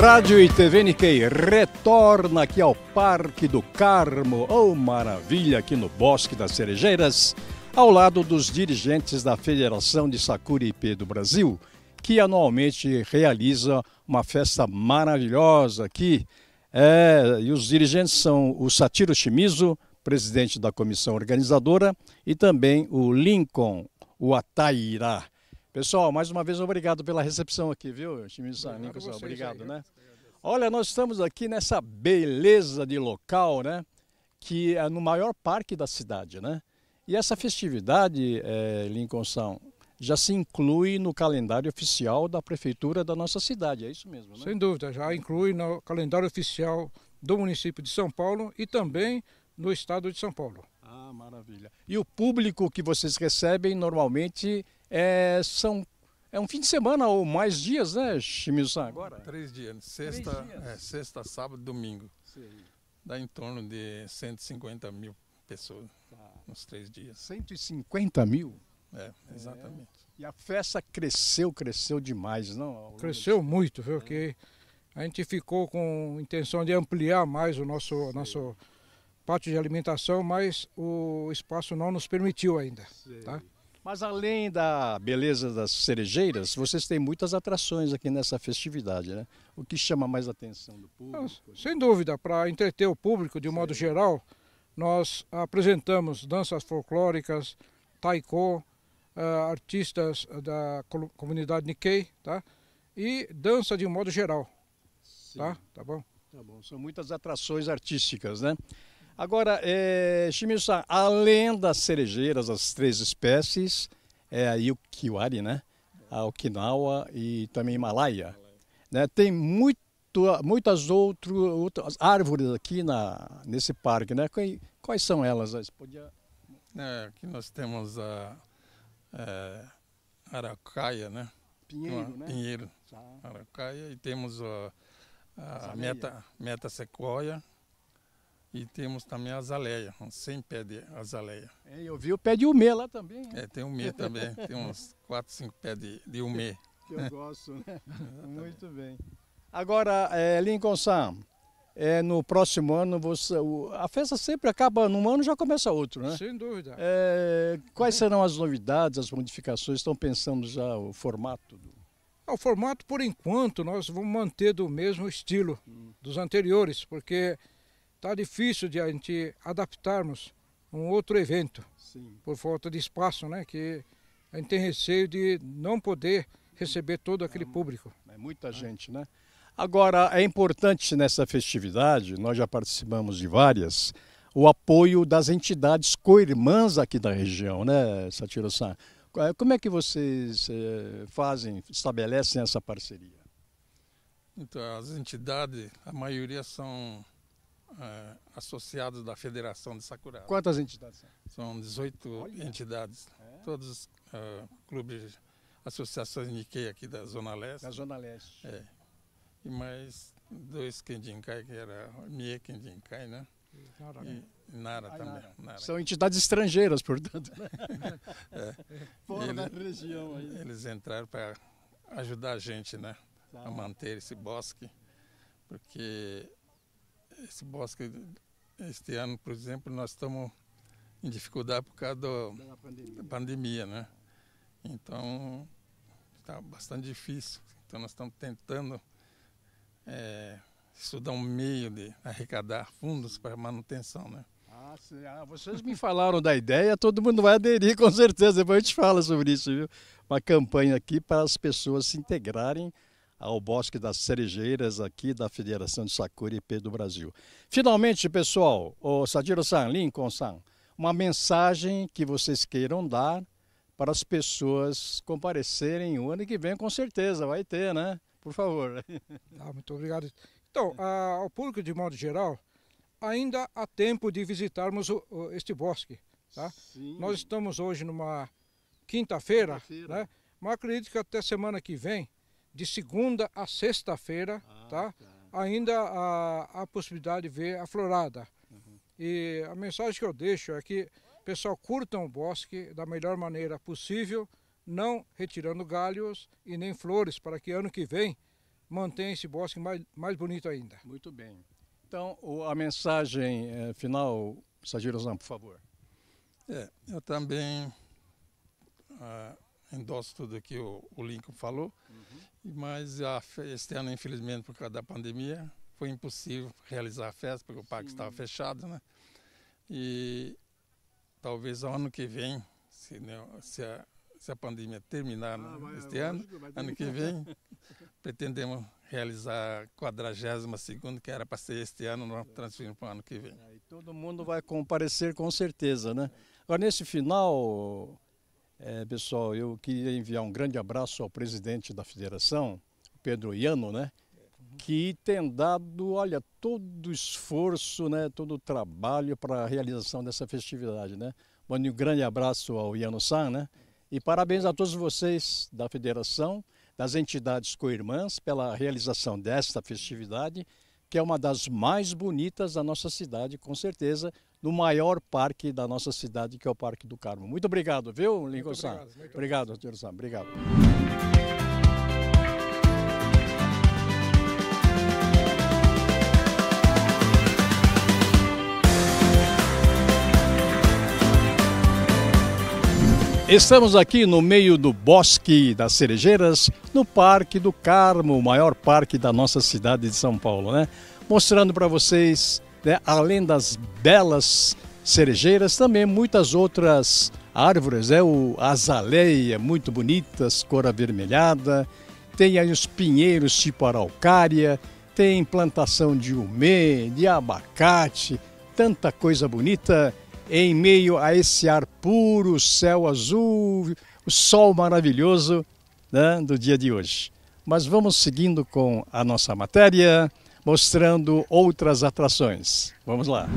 Rádio e TV Nikkei retorna aqui ao Parque do Carmo, oh maravilha, aqui no Bosque das Cerejeiras, ao lado dos dirigentes da Federação de Sakura IP do Brasil, que anualmente realiza uma festa maravilhosa aqui. É, e os dirigentes são o Satiro Shimizu, presidente da comissão organizadora, e também o Lincoln, o Ataira. Pessoal, mais uma vez, obrigado pela recepção aqui, viu, Chimisan, Nicolas? Obrigado, né? Olha, nós estamos aqui nessa beleza de local, né? Que é no maior parque da cidade, né? E essa festividade, é, Lincoln São, já se inclui no calendário oficial da prefeitura da nossa cidade, é isso mesmo, né? Sem dúvida, já inclui no calendário oficial do município de São Paulo e também no estado de São Paulo. Ah, maravilha. E o público que vocês recebem normalmente é, são, é um fim de semana ou mais dias, né, chimizu agora? Três dias. Né? Sexta, Três dias. É, sexta sábado domingo. Sim. Dá em torno de 150 mil pessoas tá. nos três dias. 150 mil? É, exatamente. É. E a festa cresceu, cresceu demais, não? Cresceu muito, viu? Que a gente ficou com intenção de ampliar mais o nosso, nosso pátio de alimentação, mas o espaço não nos permitiu ainda. Sim. Tá? Mas além da beleza das cerejeiras, vocês têm muitas atrações aqui nessa festividade, né? O que chama mais a atenção do público? sem dúvida, para entreter o público de um modo geral, nós apresentamos danças folclóricas, taiko, uh, artistas eh, da comunidade Nikkei, tá? E dança de um modo geral, Sim. tá? Tá bom? Tá bom, são muitas atrações artísticas, né? Agora, é, além das cerejeiras, as três espécies, é a Yukiwari, né? A Okinawa e também Himalaia. Né? Tem muito, muitas outro, outras árvores aqui na, nesse parque, né? Quais são elas? Podia... É, aqui nós temos a, a é, Aracaia, né? Pinheiro, né? Pinheiro, tá. Aracaia. E temos a, a meta, meta sequoia, e temos também a azaleia, uns 100 pés de azaleia. É, eu vi o pé de umê lá também. É, tem umê também, tem uns 4, 5 pés de, de umê. Que eu gosto, né? Muito bem. Agora, é, Lincoln Sam, é, no próximo ano, você, o, a festa sempre acaba num ano já começa outro, né? Sem dúvida. É, quais serão as novidades, as modificações? Estão pensando já o formato? Do... Ah, o formato, por enquanto, nós vamos manter do mesmo estilo hum. dos anteriores, porque Está difícil de a gente adaptarmos um outro evento, Sim. por falta de espaço, né? Que a gente tem receio de não poder receber todo aquele é, público. É muita é. gente, né? Agora, é importante nessa festividade, nós já participamos de várias, o apoio das entidades co-irmãs aqui da região, né, Satiro-san? É, como é que vocês eh, fazem, estabelecem essa parceria? Então, as entidades, a maioria são é, associados da Federação de Sakura. Quantas entidades são? São 18 Olha. entidades, é. todos os é, uh, clubes, associações de Nikkei aqui da Zona Leste. Da Zona Leste. É. E mais dois Kendinkai, que era Mie Kendinkai, né? Nara, e, né? Nara Ai, também. Nara. Nara. São entidades estrangeiras, portanto. Né? é. Fora da região. Aí. Eles entraram para ajudar a gente, né? A manter esse bosque, porque esse bosque, este ano, por exemplo, nós estamos em dificuldade por causa do, da pandemia. né? Então, está bastante difícil. Então, nós estamos tentando é, estudar um meio de arrecadar fundos para manutenção, né? Ah, Ah, vocês me falaram da ideia, todo mundo vai aderir com certeza, depois a gente fala sobre isso, viu? Uma campanha aqui para as pessoas se integrarem ao Bosque das Cerejeiras aqui da Federação de Sakura IP do Brasil. Finalmente, pessoal, o Sadiro-san, Lincoln-san, uma mensagem que vocês queiram dar para as pessoas comparecerem o ano que vem, com certeza, vai ter, né? Por favor. Ah, muito obrigado. Então, ao público de modo geral, ainda há tempo de visitarmos o, o, este bosque. Tá? Sim. Nós estamos hoje numa quinta-feira, quinta né? mas acredito que até semana que vem de segunda a sexta-feira, ah, tá? tá? Ainda a, a possibilidade de ver a florada. Uhum. E a mensagem que eu deixo é que pessoal curtam o bosque da melhor maneira possível, não retirando galhos e nem flores, para que ano que vem mantenha esse bosque mais, mais bonito ainda. Muito bem. Então, o, a mensagem é, final, Sagirozão, por favor. É, eu também ah, endosso tudo que o, o Lincoln falou, uhum. mas a, este ano, infelizmente, por causa da pandemia, foi impossível realizar a festa, porque o parque Sim. estava fechado, né? E talvez ano que vem, se, né, se, a, se a pandemia terminar ah, né, vai, este ano, lógico, ano que vem, pretendemos realizar a 42 que era para ser este ano, nós é. transferimos para o ano que vem. É, todo mundo vai comparecer com certeza, né? É. Agora, nesse final, é, pessoal, eu queria enviar um grande abraço ao presidente da federação, Pedro Iano, né? que tem dado, olha, todo o esforço, né, todo o trabalho para a realização dessa festividade, né? mande um grande abraço ao Iano San, né? E parabéns a todos vocês da federação, das entidades co-irmãs pela realização desta festividade, que é uma das mais bonitas da nossa cidade, com certeza, do maior parque da nossa cidade, que é o Parque do Carmo. Muito obrigado, viu, Lincoln Sam? Obrigado, muito senhor Obrigado. Estamos aqui no meio do Bosque das Cerejeiras, no Parque do Carmo, o maior parque da nossa cidade de São Paulo, né? Mostrando para vocês né? além das belas cerejeiras, também muitas outras árvores, né? o azaleia, muito bonitas, cor avermelhada, tem aí os pinheiros tipo araucária, tem plantação de umê, de abacate, tanta coisa bonita em meio a esse ar puro, céu azul, o sol maravilhoso né? do dia de hoje. Mas vamos seguindo com a nossa matéria mostrando outras atrações. Vamos lá.